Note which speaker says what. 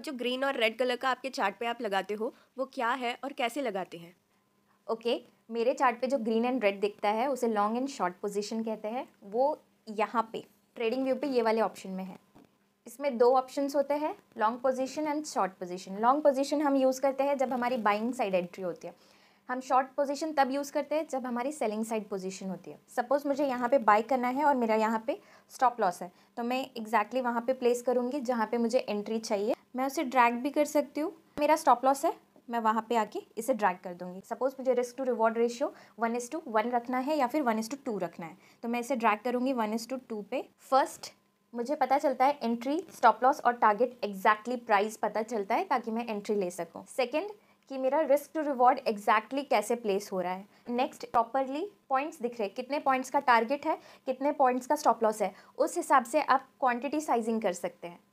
Speaker 1: पर जो ग्रीन और रेड कलर का आपके चार्ट पे आप लगाते हो वो क्या है और कैसे लगाते हैं ओके okay, मेरे चार्ट पे जो ग्रीन एंड रेड दिखता है उसे लॉन्ग एंड शॉर्ट पोजीशन कहते हैं वो यहाँ पे ट्रेडिंग व्यू पे ये वाले ऑप्शन में है इसमें दो ऑप्शन होते हैं long position and short position long position हम यूज़ करते हैं जब हमारी बाइंग साइड एंट्री होती है हम शॉर्ट पोजीशन तब यूज़ करते हैं जब हमारी सेलिंग साइड पोजीशन होती है सपोज़ मुझे यहाँ पे बाई करना है और मेरा यहाँ पे स्टॉप लॉस है तो मैं एग्जैक्टली exactly वहाँ पे प्लेस करूँगी जहाँ पे मुझे एंट्री चाहिए मैं उसे ड्रैग भी कर सकती हूँ मेरा स्टॉप लॉस है मैं वहाँ पे आके इसे ड्रैग कर दूँगी सपोज़ मुझे risk to reward ratio one is to one रखना है या फिर वन इज़ टू टू रखना है तो मैं इसे ड्रैग करूँगी वन इज़ टू टू पे फर्स्ट मुझे पता चलता है एंट्री स्टॉप लॉस और टारगेट एग्जैक्टली प्राइस पता चलता है ताकि मैं एंट्री ले सकूँ सेकेंड कि मेरा रिस्क टू रिवॉर्ड एग्जैक्टली कैसे प्लेस हो रहा है नेक्स्ट प्रॉपरली पॉइंट्स दिख रहे कितने पॉइंट्स का टारगेट है कितने पॉइंट्स का स्टॉप लॉस है उस हिसाब से आप क्वांटिटी साइजिंग कर सकते हैं